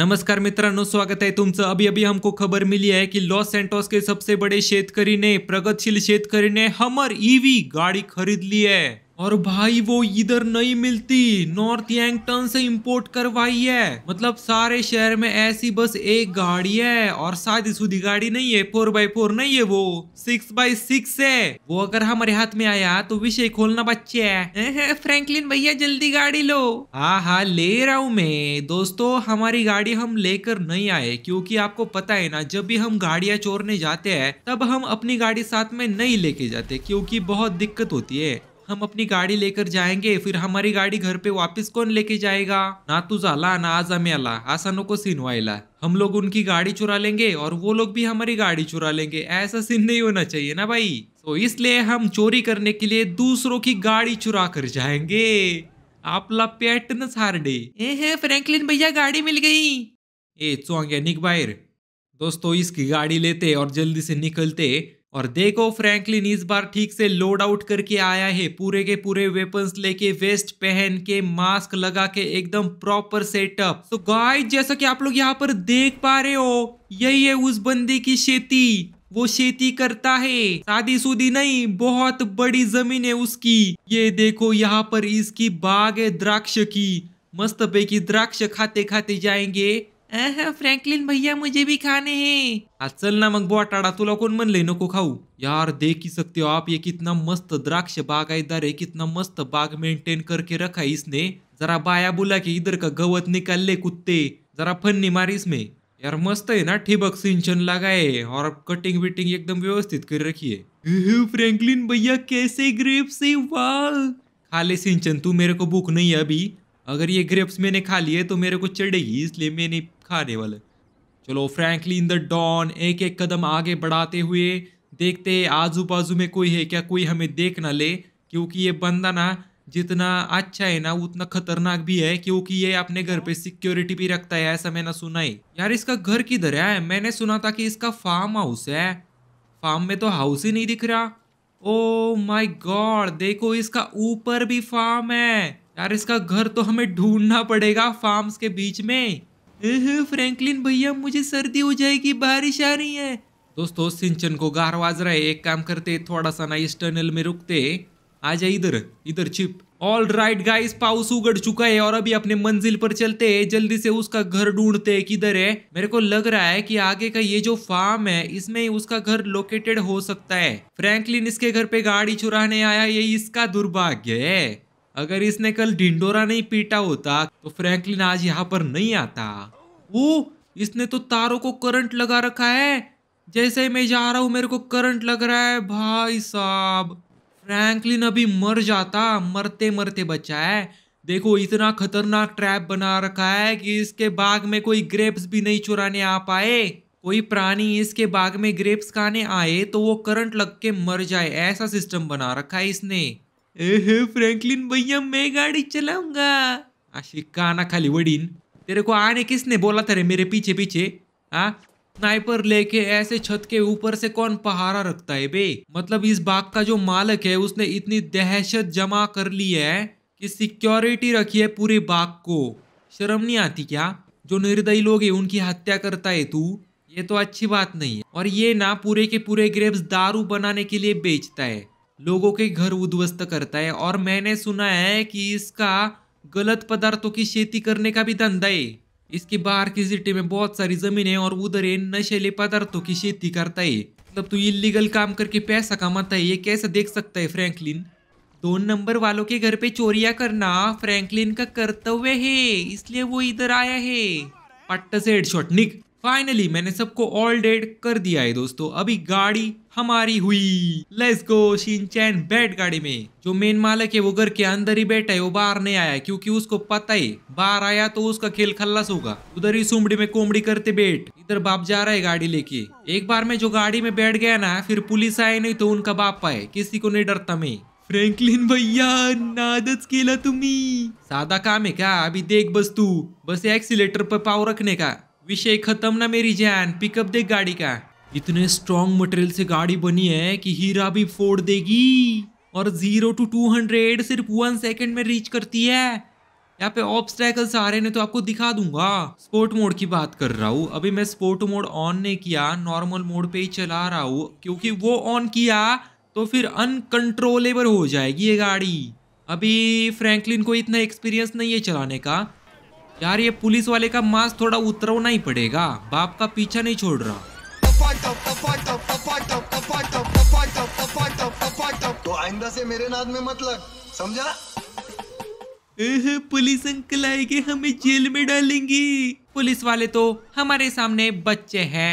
नमस्कार मित्रों स्वागत है तुम अभी अभी हमको खबर मिली है कि लॉस सेंटोस के सबसे बड़े शेतकरी ने प्रगतिशील शेतकरी ने हमर ईवी e गाड़ी खरीद ली है और भाई वो इधर नहीं मिलती नॉर्थ यंगटन से इंपोर्ट करवाई है मतलब सारे शहर में ऐसी बस एक गाड़ी है और शादी सुधी गाड़ी नहीं है फोर बाई फोर नहीं है वो सिक्स बाई सिक्स है वो अगर हमारे हाथ में आया तो विषय खोलना बच्चे है फ्रैंकलिन भैया जल्दी गाड़ी लो हाँ हाँ ले रहा हूँ मैं दोस्तों हमारी गाड़ी हम लेकर नहीं आए क्यूँकी आपको पता है ना जब भी हम गाड़िया चोरने जाते हैं तब हम अपनी गाड़ी साथ में नहीं लेके जाते क्यूँकी बहुत दिक्कत होती है हम अपनी गाडी लेकर जाएंगे फिर हमारी गाडी घर पे वापस कौन लेके जाएगा ना तू झाला ना आज हमें अला आसानो को सीन वाला हम लोग उनकी गाड़ी चुरा लेंगे और वो लोग भी हमारी गाड़ी चुरा लेंगे ऐसा सीन नहीं होना चाहिए ना भाई तो इसलिए हम चोरी करने के लिए दूसरों की गाड़ी चुरा कर जाएंगे आप पॅटनच हार्डे ए फ्रेंकलिन भैया गाडी मिल गई ए चोंग्या निक बाहर दोस्तों इसकी गाड़ी लेते और जल्दी से निकलते और देखो फ्रैंकलिन इस बार ठीक से लोड आउट करके आया है पूरे के पूरे वेपन्स लेके वेस्ट पहन के मास्क लगा के एकदम प्रॉपर सेटअप तो गाइस जैसा कि आप लोग यहाँ पर देख पा रहे हो यही है उस बंदे की शेती वो शेती करता है शादी सुदी नहीं बहुत बड़ी जमीन है उसकी ये देखो यहाँ पर इसकी बाग है द्राक्ष की मस्त पैकी द्राक्ष खाते खाते जाएंगे फ्रँकलिन भैया मुझे भी खाने हैं आज चल ना मग बोटाडा तुला कोण म्हणले नको खाऊ यार देख ही सकते हो आप ये कितना मस्त द्राक्ष बाग है कितना मस्त बाग मेंटेन करके रखा है इसने जरा बाया बुला के इधर का गवत निकाल ले कुत्ते जरा फन्नी मार इसमें यार मस्त है ना ठिबक सिंचन लगाए और कटिंग विटिंग एकदम व्यवस्थित कर रखी है फ्रैंकलिन भैया कैसे ग्रेप्स से वाह खाले सिंचन तू मेरे को भूख नहीं है अभी अगर ये ग्रेप्स मैंने खा लिए तो मेरे को चढ़ेगी इसलिए मैंने खाने वाले चलो फ्रैंकली इन द डॉन एक एक कदम आगे बढ़ाते हुए देखते आजू बाजू में कोई है क्या कोई हमें देख ना ले क्योंकि ये बंदा ना जितना अच्छा है ना उतना खतरनाक भी है क्योंकि ये अपने घर पे सिक्योरिटी भी रखता है ऐसा मैंने सुना है यार इसका घर किधर है मैंने सुना था कि इसका फार्म हाउस है फार्म में तो हाउस ही नहीं दिख रहा ओ माई गॉड देखो इसका ऊपर भी फार्म है यार इसका घर तो हमें ढूंढना पड़ेगा फार्म्स के बीच में फ्रैंकलिन भैया मुझे सर्दी हो जाएगी बारिश आ रही है दोस्तों सिंचन को गार वाज रहा है एक काम करते थोड़ा सा ना इस टनल में रुकते आ जाए इधर इधर चिप ऑल राइट गाइस पाउस उगड़ चुका है और अभी अपने मंजिल पर चलते हैं जल्दी से उसका घर ढूंढते हैं किधर है मेरे को लग रहा है कि आगे का ये जो फार्म है इसमें उसका घर लोकेटेड हो सकता है फ्रैंकलिन इसके घर पे गाड़ी चुराने आया ये इसका दुर्भाग्य है अगर इसने कल ढिंडोरा नहीं पीटा होता तो फ्रैंकलिन आज यहाँ पर नहीं आता वो इसने तो तारों को करंट लगा रखा है जैसे ही मैं जा रहा हूँ मेरे को करंट लग रहा है भाई साहब फ्रैंकलिन अभी मर जाता मरते मरते बचा है देखो इतना खतरनाक ट्रैप बना रखा है कि इसके बाग में कोई ग्रेप्स भी नहीं चुराने आ पाए कोई प्राणी इसके बाग में ग्रेप्स खाने आए तो वो करंट लग के मर जाए ऐसा सिस्टम बना रखा है इसने फ्रैंकलिन भैया मैं गाड़ी चलाऊंगा आशिका ना खाली वडीन तेरे को आने किसने बोला तेरे मेरे पीछे पीछे हाँ स्नाइपर लेके ऐसे छत के ऊपर से कौन पहारा रखता है बे मतलब इस बाग का जो मालक है उसने इतनी दहशत जमा कर ली है कि सिक्योरिटी रखी है पूरे बाग को शर्म नहीं आती क्या जो निर्दयी लोग है उनकी हत्या करता है तू ये तो अच्छी बात नहीं है और ये ना पूरे के पूरे ग्रेप्स दारू बनाने के लिए बेचता है लोगों के घर उद्वस्त करता है और मैंने सुना है कि इसका गलत पदार्थों की खेती करने का भी धंधा है इसके बाहर की सिटी में बहुत सारी जमीन है और उधर ये नशेले पदार्थों की खेती करता है मतलब तू तो इलीगल काम करके पैसा कमाता है ये कैसे देख सकता है फ्रैंकलिन दो नंबर वालों के घर पे चोरिया करना फ्रैंकलिन का कर्तव्य है इसलिए वो इधर आया है पट्ट से हेडशॉट निक फाइनली मैंने सबको ऑल डेड कर दिया है दोस्तों अभी गाड़ी हमारी हुई लेट्स गो शिनचैन बैठ गाड़ी में जो मेन मालक है वो घर के अंदर ही बैठा है वो बाहर नहीं आया क्योंकि उसको पता है बाहर आया तो उसका खेल खल्लास होगा उधर ही सुमड़ी में कोमड़ी करते बैठ इधर बाप जा रहा है गाड़ी लेके एक बार में जो गाड़ी में बैठ गया ना फिर पुलिस आए नहीं तो उनका बाप आए किसी को नहीं डरता मैं फ्रेंकलिन भैया नादच केला तुम्ही सादा काम है क्या अभी देख बस तू बस एक्सीटर पर पाव रखने का विषय खत्म ना मेरी जान पिकअप देख गाड़ी का इतने स्ट्रॉन्ग मटेरियल से गाड़ी बनी है कि हीरा भी फोड़ देगी और जीरो टू टू हंड्रेड सिर्फ वन सेकंड में रीच करती है यहाँ पे ऑब्स्टैकल सारे ने तो आपको दिखा दूंगा स्पोर्ट मोड की बात कर रहा हूँ अभी मैं स्पोर्ट मोड ऑन नहीं किया नॉर्मल मोड पे ही चला रहा हूँ क्योंकि वो ऑन किया तो फिर अनकंट्रोलेबल हो जाएगी ये गाड़ी अभी फ्रैंकलिन को इतना एक्सपीरियंस नहीं है चलाने का यार ये पुलिस वाले का मास्क थोड़ा उतरवना ही पड़ेगा बाप का पीछा नहीं छोड़ रहा तो आइंदा से मेरे नाद में मत लग समझा पुलिस अंकल आएगी हमें जेल में डालेंगी पुलिस वाले तो हमारे सामने बच्चे हैं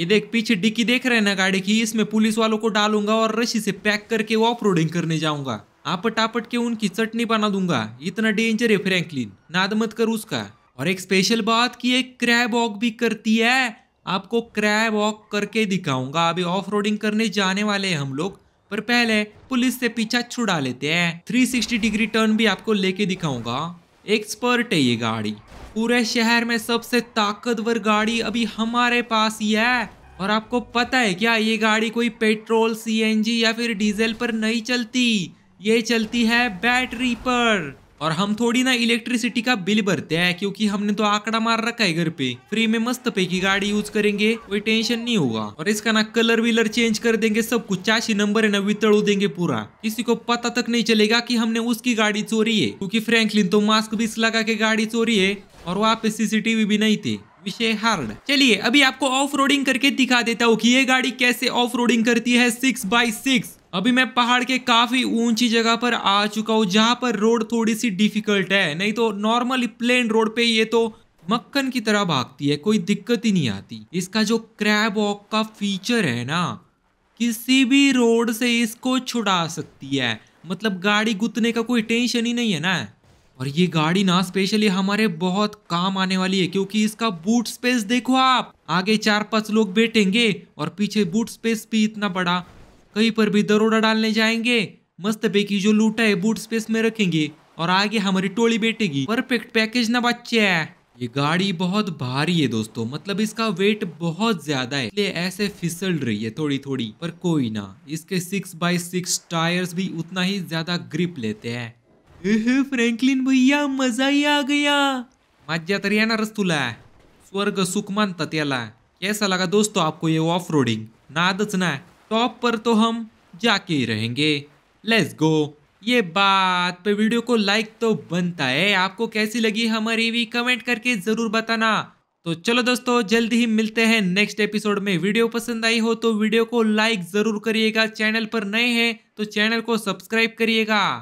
ये देख पीछे डिक्की देख रहे हैं ना गाड़ी की इसमें पुलिस वालों को डालूंगा और रशी से पैक करके ऑफ रोडिंग करने जाऊंगा आपट आपट के उनकी चटनी बना दूंगा इतना डेंजर है फ्रैंकलिन नाद मत कर उसका और एक स्पेशल बात की एक क्रैब वॉक भी करती है आपको क्रैब वॉक करके दिखाऊंगा अभी ऑफ करने जाने वाले हैं हम लोग पर पहले पुलिस से पीछा छुड़ा लेते हैं 360 डिग्री टर्न भी आपको लेके दिखाऊंगा एक्सपर्ट है ये गाड़ी पूरे शहर में सबसे ताकतवर गाड़ी अभी हमारे पास ही है और आपको पता है क्या ये गाड़ी कोई पेट्रोल सीएनजी या फिर डीजल पर नहीं चलती ये चलती है बैटरी पर और हम थोड़ी ना इलेक्ट्रिसिटी का बिल भरते हैं क्योंकि हमने तो आंकड़ा मार रखा है घर पे फ्री में मस्त पे की गाड़ी यूज करेंगे कोई टेंशन नहीं होगा और इसका ना कलर विलर चेंज कर देंगे सब कुछ चाशी नंबर है ना वितड़ू देंगे पूरा किसी को पता तक नहीं चलेगा कि हमने उसकी गाड़ी चोरी है क्योंकि फ्रेंकलिन तो मास्क भी लगा के गाड़ी चोरी है और वहाँ पे सीसीटीवी भी नहीं थी विषय हार्ड चलिए अभी आपको ऑफ रोडिंग करके दिखा देता हूँ की ये गाड़ी कैसे ऑफ रोडिंग करती है सिक्स बाई सिक्स अभी मैं पहाड़ के काफ़ी ऊंची जगह पर आ चुका हूँ जहां पर रोड थोड़ी सी डिफ़िकल्ट है नहीं तो नॉर्मली प्लेन रोड पे ये तो मक्खन की तरह भागती है कोई दिक्कत ही नहीं आती इसका जो क्रैब वॉक का फीचर है ना किसी भी रोड से इसको छुड़ा सकती है मतलब गाड़ी गुतने का कोई टेंशन ही नहीं है ना और ये गाड़ी ना स्पेशली हमारे बहुत काम आने वाली है क्योंकि इसका बूट स्पेस देखो आप आगे चार पांच लोग बैठेंगे और पीछे बूट स्पेस भी इतना बड़ा कहीं पर भी दरोड़ा डालने जाएंगे मस्त बेकी जो लूटा है बूट स्पेस में रखेंगे और आगे हमारी टोली बैठेगी परफेक्ट पैकेज ना बच्चे ये गाड़ी बहुत भारी है दोस्तों मतलब इसका वेट बहुत ज्यादा है इसलिए ऐसे फिसल रही है थोड़ी थोड़ी पर कोई ना इसके सिक्स बाई सिक्स टायर्स भी उतना ही ज्यादा ग्रिप लेते हैं फ्रैंकलिन भैया मजा ही आ गया मज्जा तरी येणारच तुला स्वर्ग सुख मानता कैसा लगा दोस्तों आपको ये ऑफ रोडिंग नादच ना टॉप पर तो हम जाके ही रहेंगे लेट्स गो ये बात पे वीडियो को लाइक तो बनता है आपको कैसी लगी हमारी भी कमेंट करके ज़रूर बताना तो चलो दोस्तों जल्दी ही मिलते हैं नेक्स्ट एपिसोड में वीडियो पसंद आई हो तो वीडियो को लाइक ज़रूर करिएगा चैनल पर नए हैं तो चैनल को सब्सक्राइब करिएगा